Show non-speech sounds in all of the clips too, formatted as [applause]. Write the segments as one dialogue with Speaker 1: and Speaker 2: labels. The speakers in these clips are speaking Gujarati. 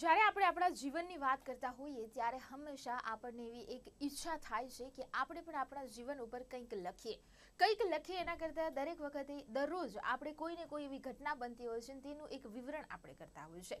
Speaker 1: જ્યારે આપણે આપણા જીવનની વાત કરતા હોઈએ ત્યારે હંમેશા આપણને એવી એક ઈચ્છા થાય છે કે આપણે પણ આપણા જીવન ઉપર કંઈક લખીએ કંઈક લખીએ એના કરતાં દરેક વખતે દરરોજ આપણે કોઈને કોઈ એવી ઘટના બનતી હોય છે તેનું એક વિવરણ આપણે કરતા હોય છે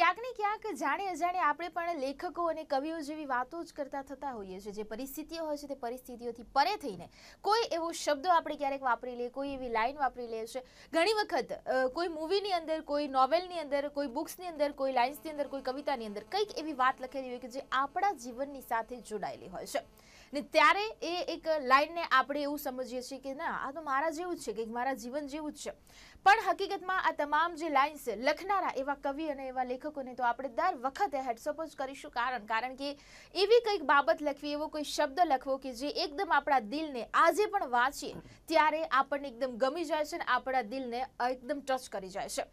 Speaker 1: ક્યાંક ને ક્યાંક જાણે અજાણે આપણે પણ લેખકો અને કવિઓ જેવી વાતો જ કરતા થતા હોઈએ છીએ જે પરિસ્થિતિઓ હોય છે તે પરિસ્થિતિઓથી પરે થઈને કોઈ એવો શબ્દો આપણે ક્યારેક વાપરી લઈએ કોઈ એવી લાઇન વાપરી લઈએ છે ઘણી વખત કોઈ મૂવીની અંદર કોઈ નોવેલની અંદર કોઈ બુક્સની અંદર કોઈ લાઇન્સની અંદર કોઈ કવિતાની અંદર કંઈક એવી વાત લખેલી હોય કે જે આપણા જીવનની સાથે જોડાયેલી હોય છે ને ત્યારે એ એક લાઈનને આપણે એવું સમજીએ છીએ કે ના આ તો મારા જેવું જ છે કે મારા જીવન જેવું જ છે પણ હકીકતમાં આ તમામ જે લાઇન્સ લખનારા એવા કવિ અને એવા લેખકોને તો આપણે દર વખતે હેડસોપ જ કરીશું કારણ કારણ કે એવી કંઈક બાબત લખવી એવો કોઈ શબ્દ લખવો કે જે એકદમ આપણા દિલને આજે પણ વાંચીએ ત્યારે આપણને એકદમ ગમી જાય છે ને આપણા દિલને એકદમ ટચ કરી જાય છે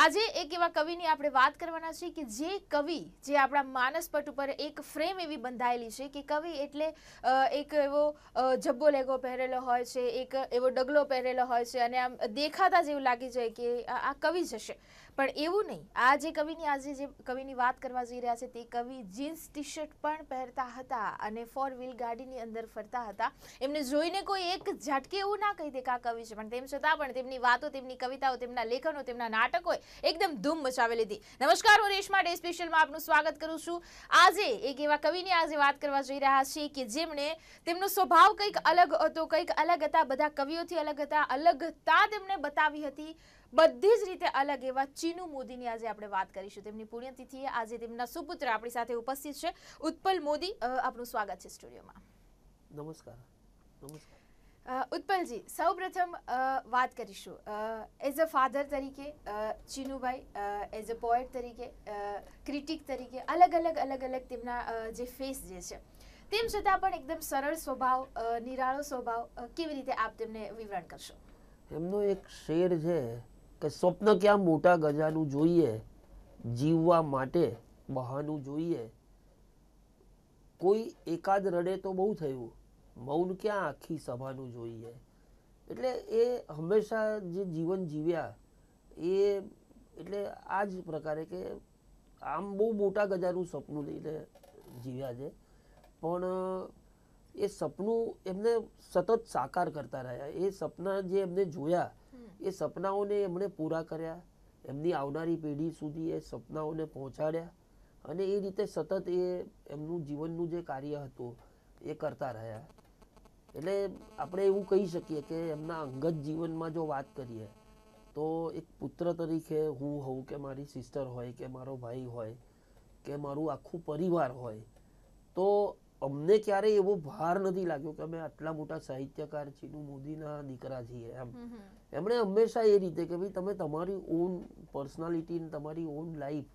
Speaker 1: આજે એક એવા કવિની આપણે વાત કરવાના છે કે જે કવિ જે આપણા માનસપટ ઉપર એક ફ્રેમ એવી બંધાયેલી છે કે કવિ એટલે એક એવો જબ્બો લેગો પહેરેલો હોય છે એક એવો ડગલો પહેરેલો હોય છે અને આમ દેખાતા જેવું લાગી જાય કે આ કવિ જ હશે પણ એવું નહીં આ જે કવિની આજે જે કવિની વાત કરવા જઈ રહ્યા છે તે કવિ જીન્સ ટી શર્ટ પણ પહેરતા હતા અને ફોર વ્હીલ ગાડીની અંદર ફરતા હતા એમને જોઈને કોઈ એક ઝાટકે એવું ના કહી દે કે આ કવિ છે પણ તેમ છતાં પણ તેમની વાતો તેમની કવિતાઓ તેમના લેખનો તેમના નાટકોએ એકદમ ધૂમ મચાવી લીધી નમસ્કાર હું રેશમા ડે સ્પેશિયલમાં આપનું સ્વાગત કરું છું આજે એક એવા કવિની આજે વાત કરવા જઈ રહ્યા છે કે જેમણે તેમનો સ્વભાવ કંઈક અલગ હતો કંઈક અલગ હતા બધા કવિઓથી અલગ હતા અલગતા તેમણે બતાવી હતી બધી જ રીતે અલગ એવા ચીનુ મોદીની આજે આપણે વાત કરીશું તેમની પુણ્યતિથિએ આજે તેમના સુપુત્ર આપણી સાથે ઉપસ્થિત છે ઉત્પલ મોદી આપનું સ્વાગત છે સ્ટુડિયોમાં નમસ્કાર નમસ્કાર ઉત્પલજી સૌપ્રથમ વાત કરીશું એઝ અ ફાધર તરીકે ચીનુભાઈ એઝ અ પોએટ તરીકે ક્રિટિક તરીકે અલગ અલગ અલગ અલગ તેમના જે ફેસ જે છે તેમ છતાં પણ એકદમ સરળ સ્વભાવ નિરાળો સ્વભાવ કેવી રીતે આપ તેમને વિવરણ કરશો
Speaker 2: એમનો એક શેર છે કે સ્વપ્ન ક્યાં મોટા ગજાનું જોઈએ જીવવા માટે બહાનું જોઈએ કોઈ એકાદ રડે તો બહુ થયું મૌન ક્યાં આખી સભાનું જોઈએ એટલે એ હંમેશા જે જીવન જીવ્યા એ એટલે આ જ પ્રકારે કે આમ બહુ મોટા ગજાનું સપનું લઈને જીવ્યા છે પણ એ સપનું એમને સતત સાકાર કરતા રહ્યા એ સપના જે એમને જોયા એ સપનાઓને એમણે પૂરા કર્યા એમની આવનારી પેઢી સુધી એ સપનાઓને પહોંચાડ્યા અને એ રીતે સતત એ એમનું જીવનનું જે કાર્ય હતું એ કરતા રહ્યા એટલે આપણે એવું કહી શકીએ કે એમના અંગત જીવનમાં જો વાત કરીએ તો એક પુત્ર તરીકે હું હોઉં કે મારી સિસ્ટર હોય કે મારો ભાઈ હોય કે મારું આખું પરિવાર હોય તો અમને ક્યારેય એવો ભાર નથી લાગ્યો કે અમે આટલા મોટા સાહિત્યકાર છીનું મોદીના દીકરા છીએ એમ એમણે હંમેશા એ રીતે કે ભાઈ તમે તમારી ઓન પર્સનાલિટી તમારી ઓન લાઈફ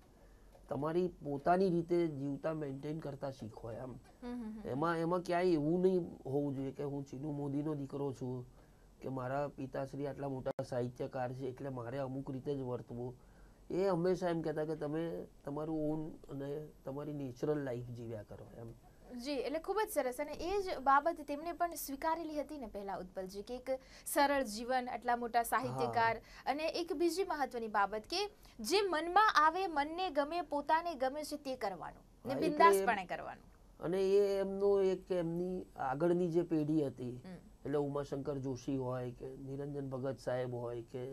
Speaker 2: તમારી પોતાની રીતે જીવતા મેન્ટેન કરતા શીખો એમ એમાં એમાં ક્યાંય એવું નહીં હોવું જોઈએ કે હું ચીનુ મોદીનો દીકરો છું કે મારા પિતાશ્રી આટલા મોટા સાહિત્યકાર છે એટલે મારે અમુક રીતે જ વર્તવું એ હંમેશા એમ કહેતા કે તમે તમારું ઓન અને તમારી નેચરલ લાઈફ જીવ્યા કરો એમ
Speaker 1: જી એટલે ખૂબ જ સરસ અને એ જ બાબત તેમણે પણ સ્વીકારેલી હતી ને પહેલા ઉત્પલજી કે એક સરળ જીવન આટલા મોટા સાહિત્યકાર અને એક બીજી મહત્વની બાબત કે જે મનમાં આવે મનને ગમે પોતાને ગમે છે તે કરવાનું ને બિંદાસપણે કરવાનું
Speaker 2: અને એ એમનો એક એમની આગળની જે પેઢી હતી એટલે ઉમાશંકર જોશી હોય કે નિરંજન ભગત સાહેબ હોય કે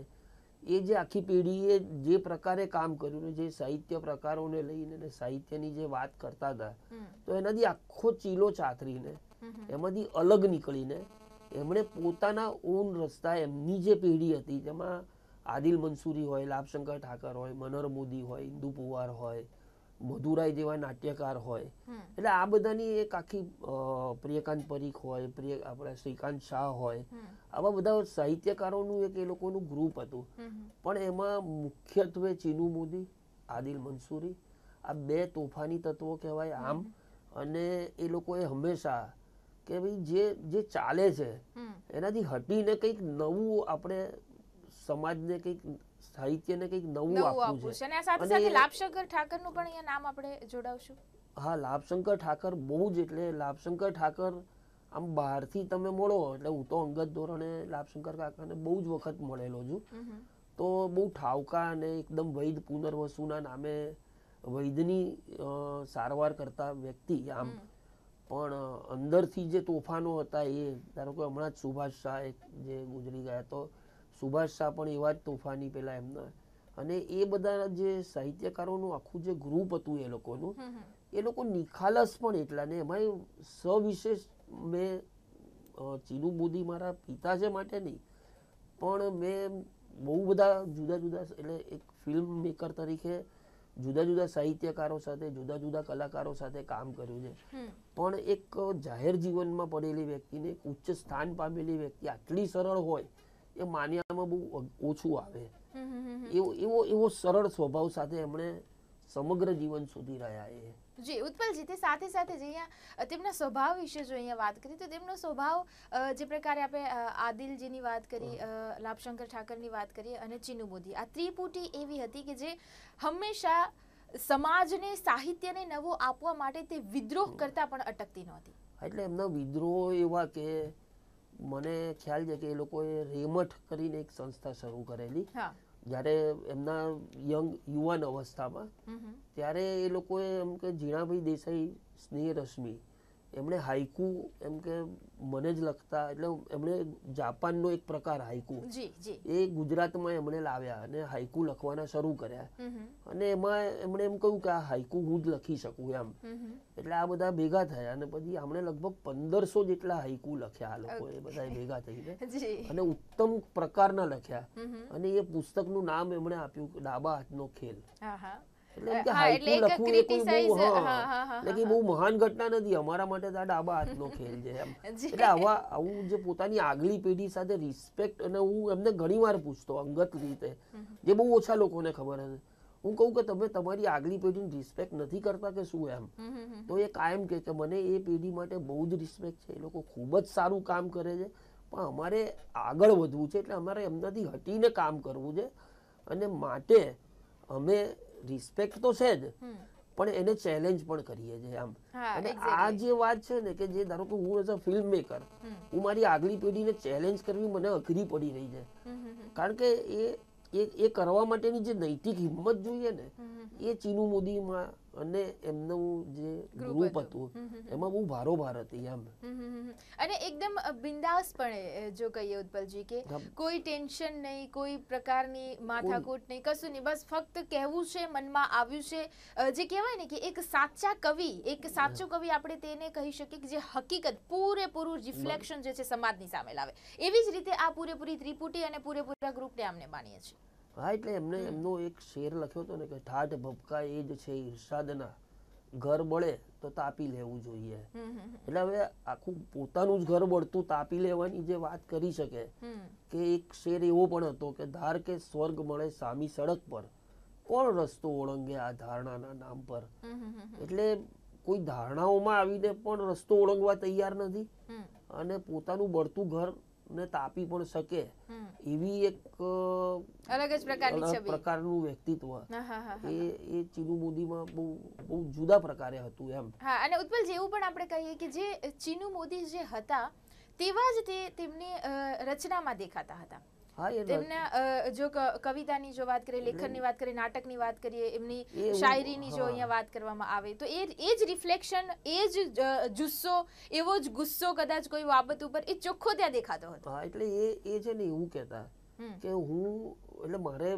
Speaker 2: એ જે આખી પેઢીએ જે પ્રકારે કામ કર્યું ને જે સાહિત્ય પ્રકારોને લઈને સાહિત્યની જે વાત કરતા હતા તો એનાથી આખો ચીલો ચાતરીને એમાંથી અલગ નીકળીને એમણે પોતાના ઓન રસ્તા એમની જે પેઢી હતી જેમાં આદિલ મંસૂરી હોય લાભશંકર ઠાકર હોય મનોર મોદી હોય ઇન્દુ પુવાર હોય મધુરાઈ જેવા નાટ્યકાર હોય એટલે આ બધાની એક આખી પ્રિયકાંત પરીખ હોય પ્રિય આપણે શ્રીકાંત શાહ હોય આવા બધા સાહિત્યકારોનું એક એ લોકોનું ગ્રુપ હતું પણ એમાં મુખ્યત્વે ચીનુ મોદી આદિલ મંસૂરી આ બે તોફાની તત્વો કહેવાય આમ અને એ લોકોએ હંમેશા કે ભાઈ જે જે ચાલે છે એનાથી હટીને કંઈક નવું આપણે સમાજને કંઈક સાહિત્યને કંઈક નવું આપવું છે અને સાથે સાથે
Speaker 1: લાભશંકર ઠાકરનું પણ અહીંયા નામ આપણે જોડાવશું
Speaker 2: હા લાભશંકર ઠાકર બહુ જ એટલે લાભશંકર ઠાકર આમ બહારથી તમે મળો એટલે હું તો અંગત ધોરણે લાભશંકર કાકાને બહુ જ વખત મળેલો છું તો બહુ ઠાવકા અને એકદમ વૈદ પુનર્વસુના નામે વૈદની સારવાર કરતા વ્યક્તિ આમ પણ અંદરથી જે તોફાનો હતા એ ધારો કે હમણાં જ સુભાષ શાહ જે ગુજરી ગયા તો સુભાષ શાહ પણ એવા જ તોફાની પેલા એમના અને એ બધા જે સાહિત્યકારોનું આખું જે ગ્રુપ હતું એ લોકોનું એ લોકો નિખાલસ પણ એટલા ને એમાં સવિશેષ મેં ચીનુ બુદ્ધિ મારા પિતા છે માટે નહીં પણ મેં બહુ બધા જુદા જુદા એટલે એક ફિલ્મ મેકર તરીકે જુદા જુદા સાહિત્યકારો સાથે જુદા જુદા કલાકારો સાથે કામ કર્યું છે પણ એક જાહેર જીવનમાં પડેલી વ્યક્તિને ઉચ્ચ સ્થાન પામેલી વ્યક્તિ આટલી સરળ હોય એ માન્યામાં બહુ ઓછું આવે એવો એવો એવો સરળ સ્વભાવ સાથે એમણે સમગ્ર જીવન સુધી
Speaker 3: રહ્યા એ
Speaker 1: જી ઉત્પલજી સાથે સાથે જે અહીંયા તેમના સ્વભાવ વિશે જો અહીંયા વાત કરી તો તેમનો સ્વભાવ જે પ્રકારે આપણે આદિલજીની વાત કરી લાભશંકર ઠાકરની વાત કરી અને ચીનુ મોદી આ ત્રિપુટી એવી હતી કે જે હંમેશા સમાજને સાહિત્યને નવો આપવા માટે તે વિદ્રોહ કરતા પણ અટકતી નહોતી
Speaker 2: એટલે એમનો વિદ્રોહ એવા કે મને ખ્યાલ છે કે એ લોકોએ રેમઠ કરીને એક સંસ્થા શરૂ કરેલી જ્યારે એમના યંગ યુવાન અવસ્થામાં ત્યારે એ લોકોએ એમ કે ઝીણાભાઈ દેસાઈ સ્નેહ રશ્મિ એમણે હાઈકુ એમ કે મને જ લખતા એટલે એમણે જાપાનનો એક પ્રકાર હાઈકુ એ ગુજરાતમાં એમણે લાવ્યા અને હાઈકુ લખવાના શરૂ કર્યા અને એમાં એમણે એમ કહ્યું કે આ હાઈકુ હું જ લખી શકું એમ એટલે આ બધા ભેગા થયા અને પછી આમણે લગભગ પંદરસો જેટલા હાઈકુ લખ્યા આ લોકો એ બધા ભેગા થઈને [laughs] અને ઉત્તમ પ્રકારના લખ્યા અને એ પુસ્તકનું નામ એમણે આપ્યું ડાબા હાથનો ખેલ
Speaker 3: [laughs] આગલી
Speaker 2: પેઢી સાથે રિસ્પેક્ટ અને હું એમને ઘણીવાર પૂછતો અંગત રીતે જે બહુ ઓછા લોકોને ખબર હશે હું કહું કે તમે તમારી આગલી પેઢીની રિસ્પેક્ટ નથી કરતા કે શું એમ તો એ કાયમ કે મને એ પેઢી માટે બહુ જ રિસ્પેક્ટ છે એ લોકો ખૂબ જ સારું કામ કરે છે પણ અમારે આગળ વધવું છે એટલે અમારે એમનાથી હટીને કામ કરવું છે અને માટે અમે રિસ્પેક્ટ તો છે જ પણ એને ચેલેન્જ પણ કરીએ છીએ આમ અને આ જે વાત છે ને કે જે ધારો કે હું એઝ અ ફિલ્મ મેકર હું મારી આગલી પેઢીને ચેલેન્જ કરવી મને અઘરી પડી રહી છે કારણ કે એ એ કરવા માટેની જે નૈતિક હિંમત જોઈએ ને એ ચીનુ મોદીમાં અને એમનું જે ગ્રુપ હતું એમાં બહુ ભારો હતી એમ
Speaker 1: અને એકદમ બિંદાસપણે જો કહીએ ઉત્પલજી કે કોઈ ટેન્શન નહીં કોઈ પ્રકારની માથાકૂટ નહીં કશું નહીં બસ ફક્ત કહેવું છે મનમાં આવ્યું છે જે કહેવાય ને કે એક સાચા કવિ એક સાચો કવિ આપણે તેને કહી શકીએ કે જે હકીકત પૂરેપૂરું રિફ્લેક્શન જે છે સમાજની સામે લાવે એવી જ રીતે આ પૂરેપૂરી ત્રિપુટી અને પૂરેપૂરા ગ્રુપને આમને માનીએ
Speaker 2: છીએ હા એટલે એમને એમનો એક શેર લખ્યો હતો ને કે ઠાઠ ભપકા એ જ છે ઈર્ષાદના ઘર બળે તો તાપી લેવું જોઈએ
Speaker 3: એટલે
Speaker 2: હવે આખું પોતાનું જ ઘર બળતું તાપી લેવાની જે વાત કરી શકે કે એક શેર એવો પણ હતો કે ધાર કે સ્વર્ગ મળે સામી સડક પર કોણ રસ્તો ઓળંગે આ ધારણાના નામ પર એટલે કોઈ ધારણાઓમાં આવીને પણ રસ્તો ઓળંગવા તૈયાર નથી અને પોતાનું બળતું ઘર ને તાપી પણ શકે એવી એક
Speaker 3: અલગ જ પ્રકારની
Speaker 2: પ્રકારનું વ્યક્તિત્વ
Speaker 3: એ
Speaker 2: એ ચીનુ મોદીમાં બહુ બહુ જુદા પ્રકારે હતું એમ
Speaker 1: હા અને ઉત્પલ જેવું પણ આપણે કહીએ કે જે ચીનુ મોદી જે હતા તેવા જ તે તેમની રચનામાં દેખાતા હતા
Speaker 2: એમને
Speaker 1: જો કવિતાની જો વાત કરીએ લેખનની વાત કરીએ નાટકની વાત કરીએ એમની શાયરીની જો અહીંયા વાત કરવામાં આવે તો એ એ જ રિફ્લેક્શન એ જ જુસ્સો એવો જ ગુસ્સો કદાચ કોઈ બાબત ઉપર એ ચોખ્ખો ત્યાં દેખાતો
Speaker 2: હતો હા એટલે એ એ છે ને એવું કહેતા કે હું એટલે મારે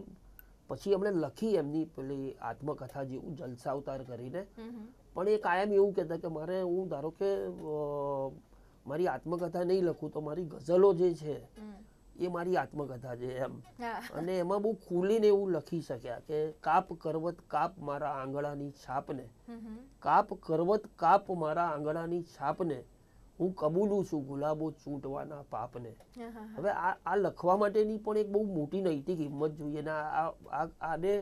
Speaker 2: પછી એમણે લખી એમની પેલી આત્મકથા જેવું જલસા ઉતાર કરીને
Speaker 3: પણ
Speaker 2: એ કાયમ એવું કહેતા કે મારે હું ધારો કે મારી આત્મકથા નહીં લખું તો મારી ગઝલો જે છે એ મારી આત્મકથા છે એમ અને એમાં બહુ ખુલીને એવું લખી શક્યા કે કાપ કરવત કાપ મારા આંગળાની છાપને કાપ કરવત કાપ મારા આંગળાની છાપને હું કબૂલું છું ગુલાબો ચૂંટવાના પાપને હવે આ આ લખવા માટેની પણ એક બહુ મોટી નૈતિક હિંમત જોઈએ ને આ આને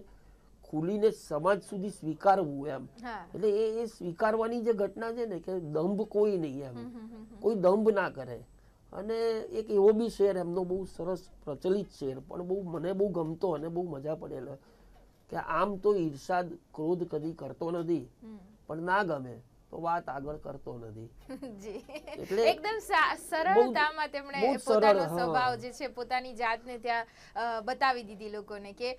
Speaker 2: ખુલીને સમાજ સુધી સ્વીકારવું એમ એટલે એ એ સ્વીકારવાની જે ઘટના છે ને કે દંભ કોઈ નહીં એમ કોઈ દંભ ના કરે અને એક એવો બી શેર એમનો બહુ સરસ પ્રચલિત શેર પણ બહુ મને બહુ ગમતો અને બહુ મજા પડેલો કે આમ તો ઈર્ષાદ ક્રોધ કદી કરતો નથી પણ ના ગમે વાત આગળ કરતો
Speaker 1: નથી [laughs] એકદમ સરળતામાં તેમણે પોતાનો સ્વભાવ જે છે પોતાની જાતને ત્યાં બતાવી દીધી લોકોને કે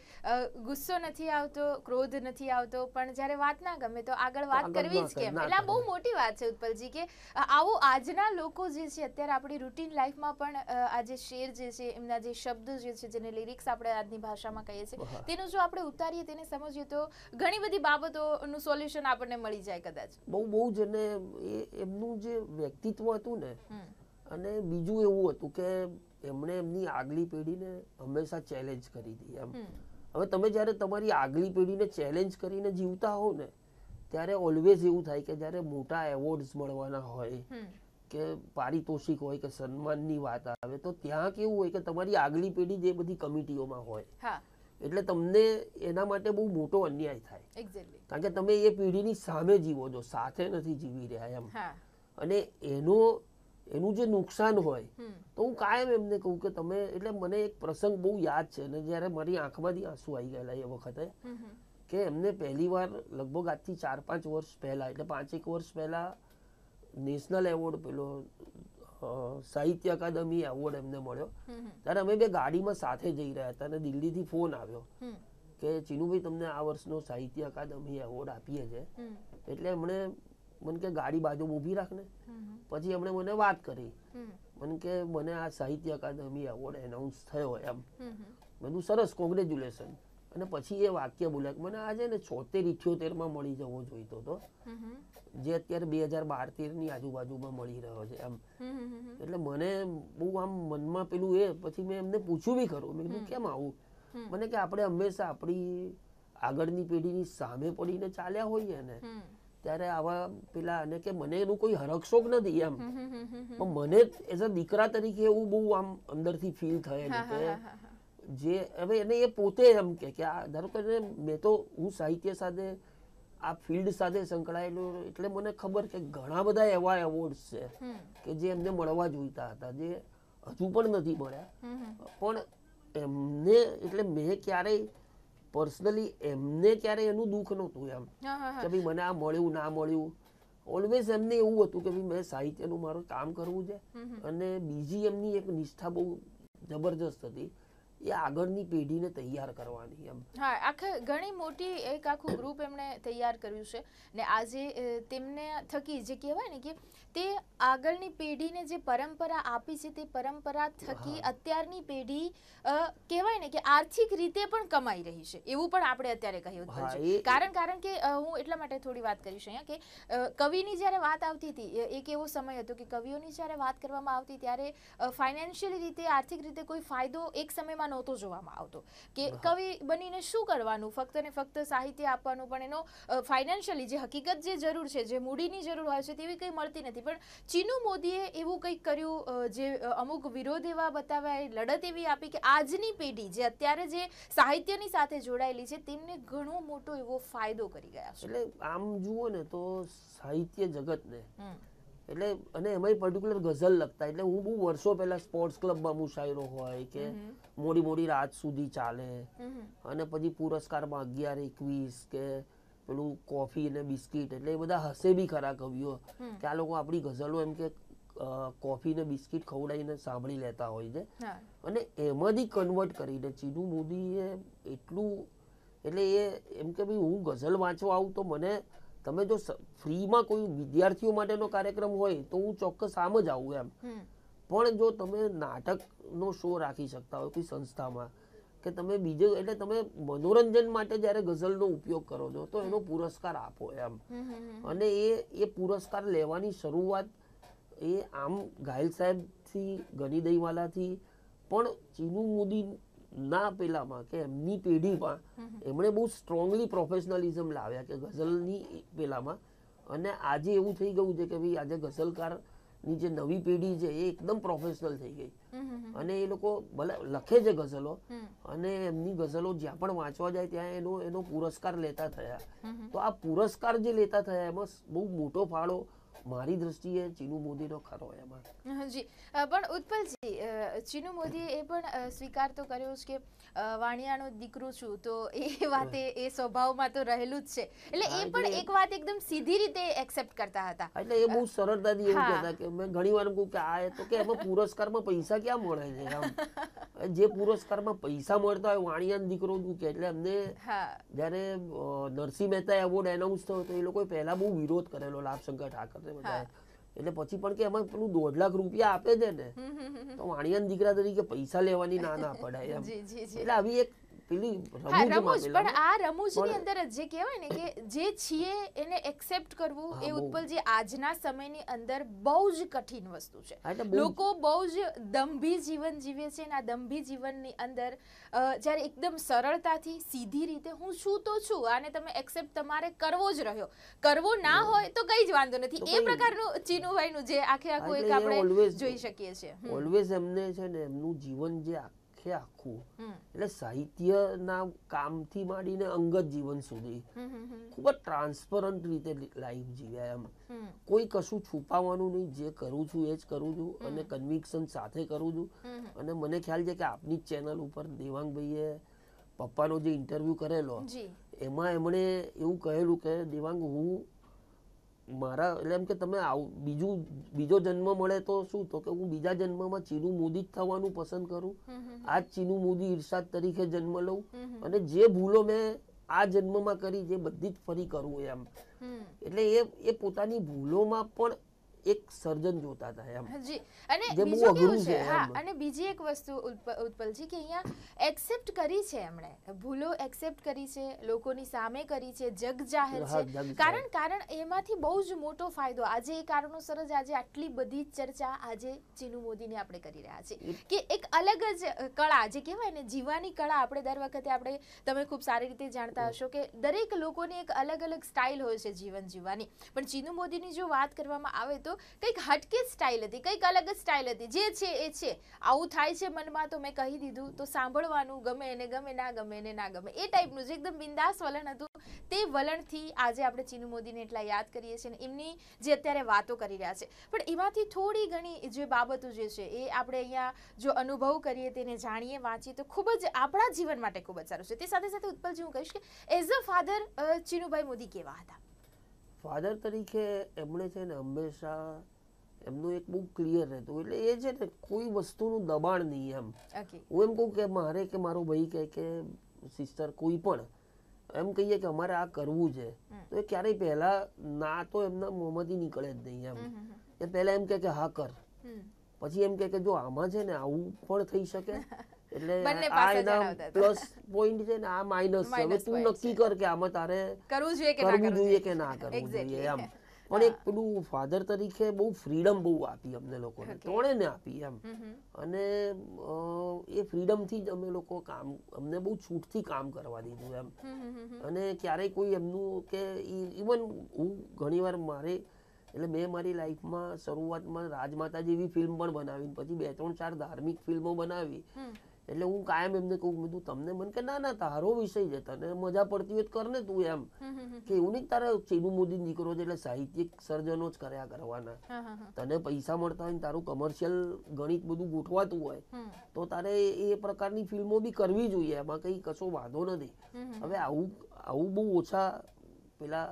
Speaker 1: ગુસ્સો નથી આવતો ક્રોધ નથી આવતો પણ જ્યારે વાત ના ગમે તો આગળ વાત કરવી જ કેમ એટલે બહુ મોટી વાત છે ઉત્પલજી કે આવો આજના લોકો જે છે અત્યારે આપણી રૂટીન લાઈફમાં પણ આ જે શેર જે છે એમના જે શબ્દો જે છે જેને લિરિક્સ આપણે આજની ભાષામાં કહીએ છીએ તેનું જો આપણે ઉતારીએ તેને સમજીએ તો ઘણી બધી બાબતોનું સોલ્યુશન આપણને મળી જાય કદાચ
Speaker 2: બહુ બહુ બહુ જ એને એમનું જે વ્યક્તિત્વ હતું ને અને બીજું એવું હતું કે એમણે એમની આગલી પેઢીને હંમેશા ચેલેન્જ કરી હતી એમ હવે તમે જ્યારે તમારી આગલી પેઢીને ચેલેન્જ કરીને જીવતા હો ને ત્યારે ઓલવેઝ એવું થાય કે જ્યારે મોટા એવોર્ડ્સ મળવાના હોય કે પારિતોષિક હોય કે સન્માનની વાત આવે તો ત્યાં કેવું હોય કે તમારી આગલી પેઢી જે બધી કમિટીઓમાં હોય એટલે તમને એના માટે બહુ મોટો અન્યાય થાય કારણ કે તમે એ પેઢીની સામે જીવો છો સાથે નથી જીવી રહ્યા એમ અને એનો એનું જે નુકસાન હોય તો હું કાયમ એમને કહું કે તમે એટલે મને એક પ્રસંગ બહુ યાદ છે અને જ્યારે મારી આંખમાંથી આંસુ આવી ગયેલા એ વખતે કે એમને પહેલી વાર લગભગ આજથી ચાર પાંચ વર્ષ પહેલા એટલે પાંચેક વર્ષ પહેલા નેશનલ એવોર્ડ પેલો સાહિત્ય અકાદમી એવોર્ડ એમને મળ્યો ત્યારે અમે બે ગાડીમાં સાથે જઈ રહ્યા હતા અને દિલ્હીથી ફોન આવ્યો કે ચીનુભાઈ તમને આ વર્ષનો સાહિત્ય અકાદમી એવોર્ડ આપીએ છે એટલે એમણે મને કે ગાડી બાજુ ઊભી રાખને પછી એમણે મને વાત કરી મને કે મને આ સાહિત્ય અકાદમી એવોર્ડ એનાઉન્સ થયો એમ બધું સરસ કોંગ્રેચ્યુલેશન અને પછી એ વાક્ય બોલ્યા મને આજે ને છોતેર ઇઠ્યોતેરમાં મળી જવો જોઈતો હતો જે અત્યારે બે હજાર બાર તેરની આજુબાજુમાં મળી રહ્યો છે એમ એટલે મને બહુ આમ મનમાં પેલું એ પછી મેં એમને પૂછ્યું બી ખરું મેં કીધું કેમ આવું મને કે આપણે હંમેશા આપણી આગળની પેઢીની સામે પડીને ચાલ્યા હોઈએ ને ત્યારે આવા પેલા અને કે મને એનું કોઈ હરકશોક નથી એમ પણ મને એઝ અ દીકરા તરીકે એવું બહુ આમ અંદરથી ફીલ થયેલું કે જે હવે એને એ પોતે એમ કે આ ધારો કે મેં તો હું સાહિત્ય સાથે આ ફિલ્ડ સાથે સંકળાયેલું એટલે મને ખબર કે ઘણા બધા એવા એવોર્ડ્સ છે કે જે એમને મળવા જોઈતા હતા જે હજુ પણ નથી મળ્યા પણ એમને એટલે મેં ક્યારેય પર્સનલી એમને ક્યારેય એનું દુઃખ નહોતું એમ કે ભાઈ મને આ મળ્યું ના મળ્યું ઓલવેઝ એમને એવું હતું કે ભાઈ મેં સાહિત્યનું મારું કામ કરવું છે અને બીજી એમની એક નિષ્ઠા બહુ જબરજસ્ત હતી એ આગળની પેઢીને તૈયાર કરવાની એમ
Speaker 1: હા આખે ઘણી મોટી એક આખું ગ્રુપ એમણે તૈયાર કર્યું છે ને આજે તેમને થકી જે કહેવાય ને કે તે આગળની પેઢીને જે પરંપરા આપી છે તે પરંપરા થકી અત્યારની પેઢી કહેવાય ને કે આર્થિક રીતે પણ કમાઈ રહી છે એવું પણ આપણે અત્યારે કહ્યું કારણ કારણ કે હું એટલા માટે થોડી વાત કરીશ અહીંયા કે કવિની જ્યારે વાત આવતી હતી એક એવો સમય હતો કે કવિઓની જ્યારે વાત કરવામાં આવતી ત્યારે ફાઇનાન્શિયલી રીતે આર્થિક રીતે કોઈ ફાયદો એક સમયમાં મનમાં નહોતું જોવામાં આવતો કે કવિ બનીને શું કરવાનું ફક્ત ને ફક્ત સાહિત્ય આપવાનું પણ એનો ફાઇનાન્શિયલી જે હકીકત જે જરૂર છે જે મૂડીની જરૂર હોય છે તેવી કંઈ મળતી નથી પણ ચીનુ મોદીએ એવું કંઈક કર્યું જે અમુક વિરોધ એવા બતાવ્યા એ લડત એવી આપી કે આજની પેઢી જે અત્યારે જે સાહિત્યની સાથે જોડાયેલી છે તેમને ઘણો મોટો એવો ફાયદો કરી ગયા છે એટલે
Speaker 2: આમ જુઓ ને તો સાહિત્ય જગતને એટલે અને એમાંય પર્ટિક્યુલર ગઝલ લખતા એટલે હું બહુ વર્ષો પહેલાં સ્પોર્ટ્સ ક્લબમાં હું હોય કે મોડી મોડી રાત સુધી ચાલે અને પછી પુરસ્કારમાં અગિયાર એકવીસ કે પેલું કોફી અને બિસ્કિટ એટલે એ બધા હસે બી ખરા કવિઓ કે આ લોકો આપણી ગઝલો એમ કે કોફી ને બિસ્કિટ ખવડાવીને સાંભળી લેતા હોય છે અને એમાંથી કન્વર્ટ કરીને ચીનુ મોદીએ એટલું એટલે એ એમ કે ભાઈ હું ગઝલ વાંચવા આવું તો મને તમે જો ફ્રીમાં કોઈ વિદ્યાર્થીઓ માટેનો કાર્યક્રમ હોય તો હું ચોક્કસ આમ જ આવું એમ પણ જો તમે નાટકનો શો રાખી શકતા હોય કોઈ સંસ્થામાં કે તમે બીજે એટલે તમે મનોરંજન માટે જ્યારે ગઝલનો ઉપયોગ કરો છો તો એનો પુરસ્કાર આપો એમ અને એ એ પુરસ્કાર લેવાની શરૂઆત એ આમ ઘાયલ સાહેબથી ગની દહીવાલાથી પણ ચીનુ મોદી ના પેલામાં કે એમની પેઢીમાં એમણે બહુ સ્ટ્રોંગલી પ્રોફેશનલિઝમ લાવ્યા કે ગઝલની પેલામાં અને આજે એવું થઈ ગયું છે કે ભાઈ આજે ગઝલકારની જે નવી પેઢી છે એ એકદમ પ્રોફેશનલ થઈ ગઈ અને એ લોકો ભલે લખે છે ગઝલો અને એમની ગઝલો જ્યાં પણ વાંચવા જાય ત્યાં એનો એનો પુરસ્કાર લેતા થયા તો આ પુરસ્કાર જે લેતા થયા એમાં બહુ મોટો ફાળો મારી દ્રષ્ટિએ ચીનુ મોદી નો ખરો એમાં
Speaker 1: જી પણ ઉત્પલજી ચીનુ મોદીએ એ પણ સ્વીકાર તો કર્યો છે કે વાણિયાનો દીકરો છું તો એ [laughs] વાતે એ સ્વભાવમાં તો રહેલું જ છે એટલે એ પણ એક વાત એકદમ સીધી રીતે એક્સેપ્ટ કરતા હતા એટલે એ બહુ
Speaker 2: સરળતાથી એવું કહેતા કે મેં ઘણી વાર કહું કે આ તો કે એમાં પુરસ્કારમાં પૈસા ક્યાં મળે છે આમ જે પુરસ્કારમાં પૈસા મળતા હોય વાણિયાનો દીકરો શું કે એટલે એમને જ્યારે નરસિંહ મહેતા એવોર્ડ એનાઉન્સ થયો તો એ લોકોએ પહેલા બહુ વિરોધ કરેલો લાભશંકર ઠાકર ને બધા એટલે પછી પણ કે એમાં પેલું દોઢ લાખ રૂપિયા આપે છે ને તો વાણિયાન દીકરા તરીકે પૈસા લેવાની ના ના પડાય એમ [laughs] એટલે આવી એક પેલી રમૂજ પણ આ રમૂજની અંદર
Speaker 1: જે કહેવાય ને કે જે છીએ એને એક્સેપ્ટ કરવું એ ઉત્પલજી આજના સમયની અંદર બહુ જ કઠિન વસ્તુ છે લોકો બહુ જ દંભી જીવન જીવે છે અને આ દંભી જીવનની અંદર જ્યારે એકદમ સરળતાથી સીધી રીતે હું છું તો છું આને તમે એક્સેપ્ટ તમારે કરવો જ રહ્યો કરવો ના હોય તો કઈ જ વાંધો નથી એ પ્રકારનું ચીનુભાઈનું જે આખે આખું એક આપણે જોઈ શકીએ છીએ ઓલવેઝ
Speaker 2: એમને છે ને એમનું જીવન જે છે આખું એટલે સાહિત્યના કામથી માંડીને અંગત જીવન સુધી ખૂબ જ ટ્રાન્સપરન્ટ રીતે લાઈફ જીવ્યા એમ કોઈ કશું છુપાવવાનું નહીં જે કરું છું એ જ કરું છું અને કન્વિક્શન સાથે કરું છું અને મને ખ્યાલ છે કે આપની ચેનલ ઉપર દેવાંગભાઈએ પપ્પાનો જે ઇન્ટરવ્યુ કરેલો એમાં એમણે એવું કહેલું કે દેવાંગ હું મારા એટલે એમ કે તમે આવું બીજું બીજો જન્મ મળે તો શું તો કે હું બીજા જન્મમાં ચીનુ મોદી જ થવાનું પસંદ કરું આ ચીનુ મોદી ઇરશાદ તરીકે જન્મ લઉં અને જે ભૂલો મેં આ જન્મમાં કરી જે બધી જ ફરી કરવું એમ એટલે એ એ પોતાની ભૂલોમાં પણ એક સર્જન જોતા હતા એમ
Speaker 1: જી અને બીજું કેવું છે હા અને બીજી એક વસ્તુ ઉત્પલજી કે અહીંયા એક્સેપ્ટ કરી છે એમણે ભૂલો એક્સેપ્ટ કરી છે લોકોની સામે કરી છે જગ જાહેર છે કારણ કારણ એમાંથી બહુ જ મોટો ફાયદો આજે એ કારણો જ આજે આટલી બધી ચર્ચા આજે ચીનુ મોદીની આપણે કરી રહ્યા છે કે એક અલગ જ કળા જે કહેવાય ને જીવવાની કળા આપણે દર વખતે આપણે તમે ખૂબ સારી રીતે જાણતા હશો કે દરેક લોકોની એક અલગ અલગ સ્ટાઇલ હોય છે જીવન જીવવાની પણ ચીનુ મોદીની જો વાત કરવામાં આવે તો કંઈક હટકે સ્ટાઇલ હતી કંઈક અલગ સ્ટાઇલ હતી જે છે એ છે આવું થાય છે મનમાં તો મેં કહી દીધું તો સાંભળવાનું ગમે એને ગમે ના ગમે એને ના ગમે એ ટાઈપનું જે એકદમ બિંદાસ વલણ હતું તે વલણથી આજે આપણે ચીનુ મોદીને એટલા યાદ કરીએ છીએ અને એમની જે અત્યારે વાતો કરી રહ્યા છે પણ એમાંથી થોડી ઘણી જે બાબતો જે છે એ આપણે અહીંયા જો અનુભવ કરીએ તેને જાણીએ વાંચીએ તો ખૂબ જ આપણા જીવન માટે ખૂબ જ સારું છે તે સાથે સાથે ઉત્પલજી હું કહીશ કે as a father Chinubhai Modi કેવા હતા
Speaker 2: ફાધર તરીકે એમણે છે ને હંમેશા એમનું એક બહુ ક્લિયર રહેતું એટલે એ છે ને કોઈ વસ્તુનું દબાણ નહીં એમ હું એમ કહું કે મારે કે મારો ભાઈ કહે કે સિસ્ટર કોઈ પણ એમ કહીએ કે અમારે આ કરવું છે તો એ ક્યારેય પહેલા ના તો એમના મોંમાંથી નીકળે જ નહીં એમ એ પહેલા એમ કે હા કર પછી એમ કે જો આમાં છે ને આવું પણ થઈ શકે [laughs] એટલે પ્લસ પોઈન્ટ છે ને આ માઇનસ છે હવે તું નક્કી કર કે આમાં તારે કરવું જોઈએ કે કરવું જોઈએ કે ના કરવું જોઈએ એમ પણ એક પેલું ફાધર તરીકે બહુ ફ્રીડમ બહુ આપી અમને લોકોને ત્રણેને આપી એમ અને એ ફ્રીડમથી જ અમે લોકો કામ અમને બહુ છૂટથી કામ કરવા દીધું એમ અને ક્યારેય કોઈ એમનું કે ઇવન હું ઘણીવાર મારે એટલે મેં મારી લાઈફમાં શરૂઆતમાં રાજમાતા જેવી ફિલ્મ પણ બનાવી પછી બે ત્રણ ચાર ધાર્મિક ફિલ્મો બનાવી એટલે હું કાયમ એમને કહું બધું તમને મને કે ના ના તારો વિષય છે તને મજા પડતી હોય કર ને તું એમ કે એવું નહીં તારે ચીનુ મોદી દીકરો છે એટલે સાહિત્યિક સર્જનો જ કર્યા કરવાના તને પૈસા મળતા હોય તારું કમર્શિયલ ગણિત બધું ગોઠવાતું હોય તો તારે એ પ્રકારની ફિલ્મો બી કરવી જોઈએ એમાં કઈ કશો વાંધો નથી હવે આવું આવું બહુ ઓછા પેલા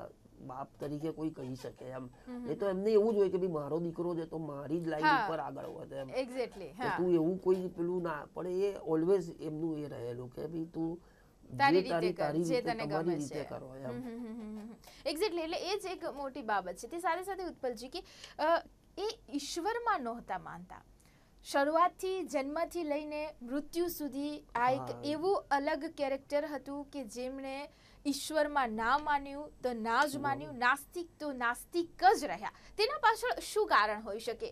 Speaker 2: બાપ તરીકે કોઈ કહી શકે એમ એ તો એમને એવું જ કે ભાઈ મારો દીકરો છે તો મારી જ લાઈન ઉપર આગળ વધે એમ
Speaker 1: એક્ઝેક્ટલી તું
Speaker 2: એવું કોઈ પેલું ના પણ એ ઓલવેઝ એમનું એ રહેલું કે ભાઈ તું એટલે
Speaker 1: એ એક મોટી બાબત છે તે સાથે સાથે ઉત્પલજી કે એ ઈશ્વરમાં નહોતા માનતા શરૂઆતથી જન્મથી લઈને મૃત્યુ સુધી આ એક એવું અલગ કેરેક્ટર હતું કે જેમણે ઈશ્વરમાં ના માન્યું તો ના જ માન્યું નાસ્તિક તો નાસ્તિક જ રહ્યા તેના પાછળ શું કારણ હોઈ શકે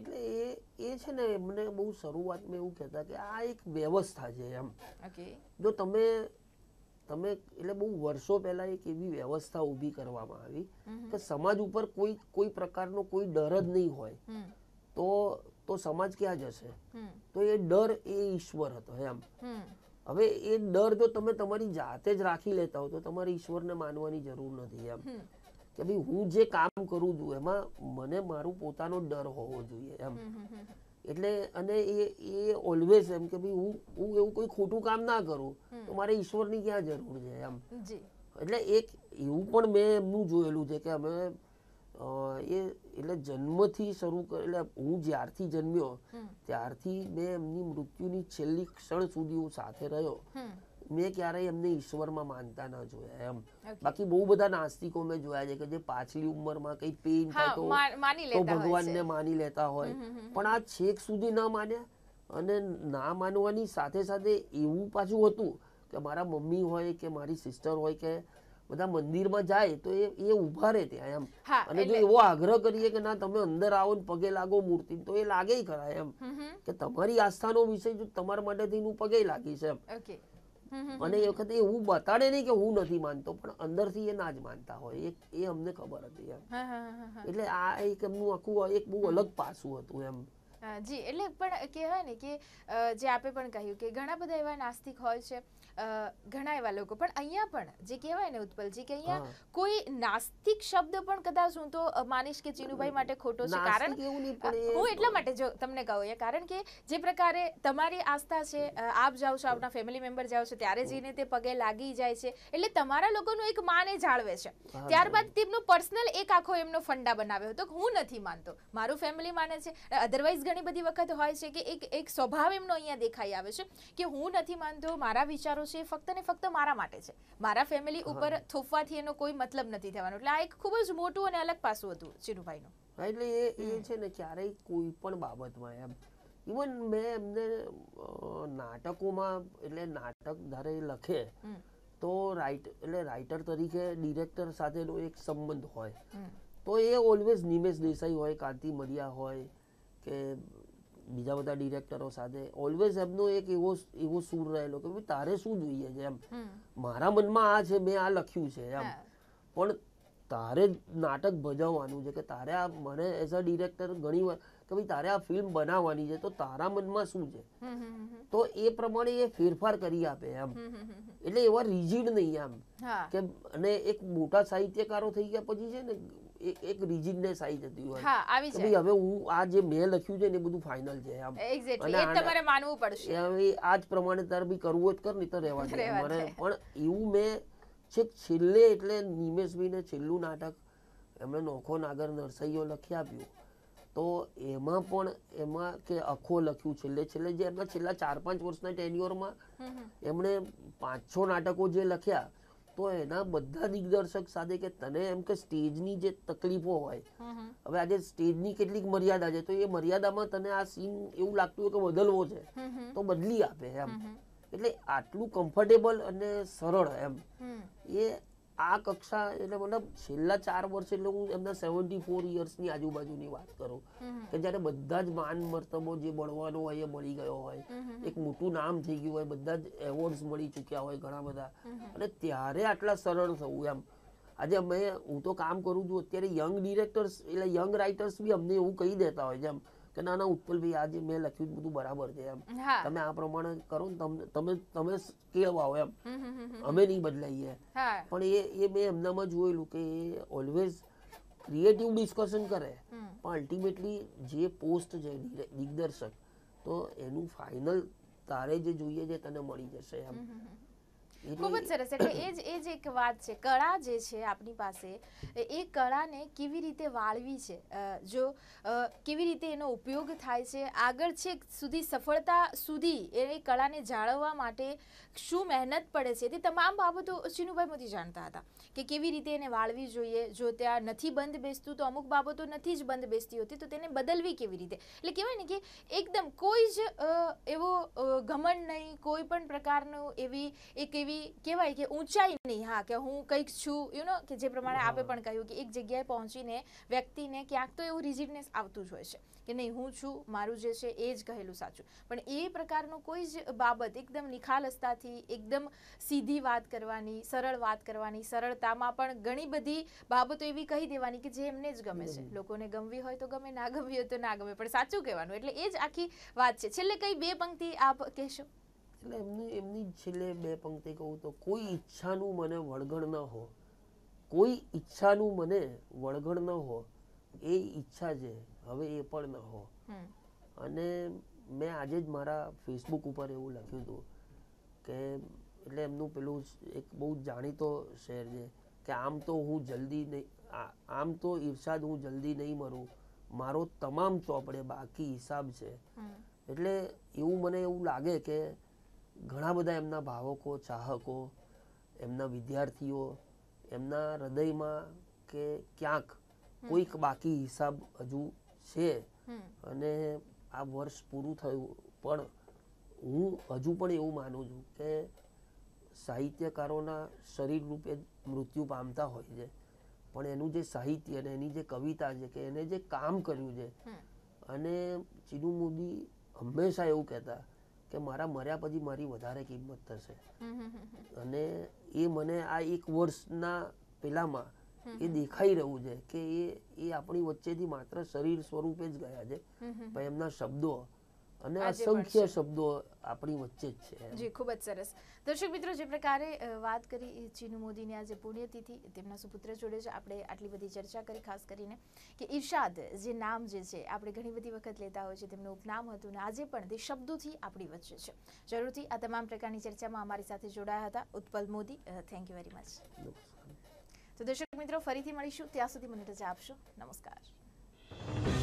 Speaker 3: એટલે
Speaker 2: એ એ છે ને મને બહુ શરૂઆતમાં એવું કહેતા કે આ એક વ્યવસ્થા છે એમ જો તમે તમે એટલે બહુ વર્ષો પહેલા એક એવી વ્યવસ્થા ઊભી કરવામાં આવી કે સમાજ ઉપર કોઈ કોઈ પ્રકારનો કોઈ ડર જ નહીં હોય તો તો સમાજ ક્યાં જશે તો એ ડર એ ઈશ્વર હતો એમ હવે એ ડર જો તમે તમારી જાતે જ રાખી લેતા હો તો તમારે ઈશ્વરને માનવાની જરૂર નથી એમ કે ભાઈ હું જે કામ કરું છું એમાં મને મારું પોતાનો ડર હોવો જોઈએ એમ એટલે અને એ એ ઓલવેઝ એમ કે ભાઈ હું હું એવું કોઈ ખોટું કામ ના કરું તો મારે ઈશ્વરની ક્યાં જરૂર છે એમ એટલે એક એવું પણ મેં એમનું જોયેલું છે કે અમે એ એટલે જન્મથી શરૂ એટલે હું જ્યારથી જન્મ્યો ત્યારથી મેં એમની મૃત્યુની છેલ્લી ક્ષણ સુધી હું સાથે રહ્યો મેં ક્યારેય એમને ઈશ્વરમાં માનતા ન જોયા એમ બાકી બહુ બધા નાસ્તિકો મેં જોયા છે કે જે પાછલી ઉંમરમાં કઈ પેઇન થાય તો ભગવાનને માની લેતા હોય પણ આ છેક સુધી ના માન્યા અને ના માનવાની સાથે સાથે એવું પાછું હતું કે મારા મમ્મી હોય કે મારી સિસ્ટર હોય કે બધા મંદિરમાં જાય તો એ એ ઊભા રહે ત્યાં એમ
Speaker 3: અને જો એવો આગ્રહ
Speaker 2: કરીએ કે ના તમે અંદર આવો ને પગે લાગો મૂર્તિ તો એ લાગે ખરા એમ કે તમારી આસ્થાનો વિષય જો તમારા માટેથી હું પગે લાગીશ એમ અને એ વખતે હું બતાડે નહીં કે હું નથી માનતો પણ અંદરથી એ ના જ માનતા હોય એ અમને ખબર હતી એમ એટલે આ એક એમનું આખું એક બહુ અલગ પાસું હતું એમ
Speaker 1: જી એટલે પણ કહેવાય ને કે જે આપે પણ કહ્યું કે ઘણા બધા એવા નાસ્તિક હોય છે ઘણા એવા લોકો પણ અહીંયા પણ જે કહેવાય ને ઉત્પલજી કે અહીંયા કોઈ નાસ્તિક શબ્દ પણ કદાચ હું તો માનીશ કે ચીનુભાઈ માટે ખોટો છે કારણ હું એટલા માટે જો તમને કહું એ કારણ કે જે પ્રકારે તમારી આસ્થા છે આપ જાઓ છો આપના ફેમિલી મેમ્બર જાઓ છો ત્યારે જઈને તે પગે લાગી જાય છે એટલે તમારા લોકોનું એક માને જાળવે છે ત્યારબાદ તેમનો પર્સનલ એક આખો એમનો ફંડા બનાવ્યો હતો હું નથી માનતો મારું ફેમિલી માને છે અધરવાઇઝ ઘણી બધી વખત હોય છે કે એક એક સ્વભાવ એમનો અહીંયા દેખાઈ આવે છે કે હું નથી માનતો મારા વિચારો છે ફક્ત ને ફક્ત મારા માટે છે મારા ફેમિલી ઉપર થોપવાથી એનો કોઈ મતલબ નથી થવાનો એટલે આ એક ખૂબ જ મોટું અને અલગ પાસું હતું ચિરુભાઈનું
Speaker 2: એટલે એ એ છે ને ક્યારેય કોઈ પણ બાબતમાં એમ ઇવન મેં એમને નાટકોમાં એટલે નાટક ધારે લખે તો રાઇટ એટલે રાઇટર તરીકે ડિરેક્ટર સાથેનો એક સંબંધ હોય તો એ ઓલવેઝ નિમેશ દેસાઈ હોય કાંતિ મરિયા હોય કે બીજા બધા ડિરેક્ટરો સાથે ઓલવેઝ એમનો એક એવો એવો સૂર રહેલો કે ભાઈ તારે શું જોઈએ છે એમ મારા મનમાં આ છે મેં આ લખ્યું છે એમ પણ તારે નાટક ભજવવાનું છે કે તારે આ મને એઝ અ ડિરેક્ટર ઘણી વાર કે ભાઈ તારે આ ફિલ્મ બનાવવાની છે તો તારા મનમાં શું છે તો એ પ્રમાણે એ ફેરફાર કરી આપે એમ
Speaker 3: એટલે
Speaker 2: એવા રિજિડ નહીં એમ કે અને એક મોટા સાહિત્યકારો થઈ ગયા પછી છે ને એક રિજિડનેસ આવી જતી હોય હા આવી હવે હું આ જે મેં લખ્યું છે ને બધું ફાઇનલ છે આમ એક્ઝેક્ટલી એ તમારે
Speaker 1: માનવું પડશે
Speaker 2: હવે આ પ્રમાણે તાર બી કરવું જ કર નહીં તો રહેવા દે મારે પણ એવું મેં છેક છેલ્લે એટલે નિમેશભાઈને છેલ્લું નાટક એમણે નોખો નાગર નરસૈયો લખી આપ્યું તો એમાં પણ એમાં કે અખો લખ્યું છેલ્લે છેલ્લે જે એમના છેલ્લા ચાર પાંચ વર્ષના ટેન્યુઅરમાં એમણે પાંચ છ નાટકો જે લખ્યા તો એના બધા દિગ્દર્શક સાથે કે તને એમ કે સ્ટેજની જે તકલીફો હોય હવે આજે સ્ટેજની કેટલીક મર્યાદા છે તો એ મર્યાદામાં તને આ સીન એવું લાગતું હોય કે બદલવો છે તો બદલી આપે એમ એટલે આટલું કમ્ફર્ટેબલ અને સરળ એમ એ આ કક્ષા એટલે મતલબ છેલ્લા ચાર વર્ષ એટલે હું એમના સેવન્ટી ફોર યર્સની આજુબાજુની વાત કરું કે જ્યારે બધા જ માન મર્તબો જે મળવાનો હોય એ મળી ગયો હોય એક મોટું નામ થઈ ગયું હોય બધા જ એવોર્ડ્સ મળી ચૂક્યા હોય ઘણા બધા અને ત્યારે આટલા સરળ થવું એમ આજે અમે હું તો કામ કરું છું અત્યારે યંગ ડિરેક્ટર્સ એટલે યંગ રાઇટર્સ બી અમને એવું કહી દેતા હોય જેમ કે ના ના ઉત્પલભાઈ આજે મેં લખ્યું બધું બરાબર છે એમ તમે આ પ્રમાણે કરો ને તમે તમે કેવ એમ અમે નહીં બદલાઈએ પણ એ એ મેં એમનામાં જોયેલું કે એ ઓલવેઝ ક્રિએટિવ ડિસ્કશન કરે પણ અલ્ટિમેટલી જે પોસ્ટ છે દિગ્દર્શક તો એનું ફાઇનલ તારે જે જોઈએ છે તને મળી જશે એમ
Speaker 3: ખૂબ જ
Speaker 1: સરસ એટલે એ જ એ જ એક વાત છે કળા જે છે આપણી પાસે એ કળાને કેવી રીતે વાળવી છે જો કેવી રીતે એનો ઉપયોગ થાય છે આગળ છે સુધી સફળતા સુધી એ કળાને જાળવવા માટે શું મહેનત પડે છે તે તમામ બાબતો ચિનુભાઈ મોતી જાણતા હતા કે કેવી રીતે એને વાળવી જોઈએ જો ત્યાં નથી બંધ બેસતું તો અમુક બાબતો નથી જ બંધ બેસતી હોતી તો તેને બદલવી કેવી રીતે એટલે કહેવાય ને કે એકદમ કોઈ જ એવો ઘમંડ નહીં કોઈ પણ પ્રકારનું એવી એક એવી એવી કહેવાય કે નહીં હા કે હું કંઈક છું યુ નો કે જે પ્રમાણે આપે પણ કહ્યું કે એક જગ્યાએ પહોંચીને વ્યક્તિને ક્યાંક તો એવું રિજિડનેસ આવતું જ હોય છે કે નહીં હું છું મારું જે છે એ જ કહેલું સાચું પણ એ પ્રકારનું કોઈ જ બાબત એકદમ નિખાલસતાથી એકદમ સીધી વાત કરવાની સરળ વાત કરવાની સરળતામાં પણ ઘણી બધી બાબતો એવી કહી દેવાની કે જે એમને જ ગમે છે લોકોને ગમવી હોય તો ગમે ના ગમવી હોય તો ના ગમે પણ સાચું કહેવાનું એટલે એ જ આખી વાત છે છેલ્લે કઈ બે પંક્તિ આપ કહેશો
Speaker 2: એટલે એમની એમની છેલ્લે બે પંક્તિ કહું તો કોઈ ઈચ્છાનું મને વળગણ ન હો કોઈ ઈચ્છાનું મને વળગણ ન હો એ ઈચ્છા છે હવે એ પણ ન હો અને મેં આજે જ મારા ફેસબુક ઉપર એવું લખ્યું હતું કે એટલે એમનું પેલું એક બહુ જાણીતો શેર છે કે આમ તો હું જલ્દી નહીં આમ તો ઈર્ષાદ હું જલ્દી નહીં મરું મારો તમામ ચોપડે બાકી હિસાબ છે એટલે એવું મને એવું લાગે કે ઘણા બધા એમના ભાવકો ચાહકો એમના વિદ્યાર્થીઓ એમના હૃદયમાં કે ક્યાંક કોઈક બાકી હિસાબ હજુ છે અને આ વર્ષ પૂરું થયું પણ હું હજુ પણ એવું માનું છું કે સાહિત્યકારોના શરીર રૂપે મૃત્યુ પામતા હોય છે પણ એનું જે સાહિત્ય અને એની જે કવિતા છે કે એને જે કામ કર્યું છે અને ચીનુ મોદી હંમેશા એવું કહેતા કે મારા મર્યા પછી મારી વધારે કિંમત થશે અને એ મને આ એક વર્ષના પહેલામાં એ દેખાઈ રહ્યું છે કે એ એ આપણી વચ્ચેથી માત્ર શરીર સ્વરૂપે જ ગયા છે પણ એમના શબ્દો અને અસંખ્ય શબ્દો આપણી વચ્ચે જ છે જી
Speaker 1: ખૂબ જ સરસ દર્શક મિત્રો જે પ્રકારે વાત કરી ચીનુ મોદીની આજે પુણ્યતિથિ તેમના સુપુત્ર જોડે જ આપણે આટલી બધી ચર્ચા કરી ખાસ કરીને કે ઇરશાદ જે નામ જે છે આપણે ઘણી બધી વખત લેતા હોય છે તેમનું ઉપનામ હતું ને આજે પણ તે શબ્દોથી આપણી વચ્ચે છે જરૂરથી આ તમામ પ્રકારની ચર્ચામાં અમારી સાથે જોડાયા હતા Utpal Modi thank you very much તો દર્શક મિત્રો ફરીથી મળીશું ત્યાં
Speaker 3: સુધી મને રજા આપશો નમસ્કાર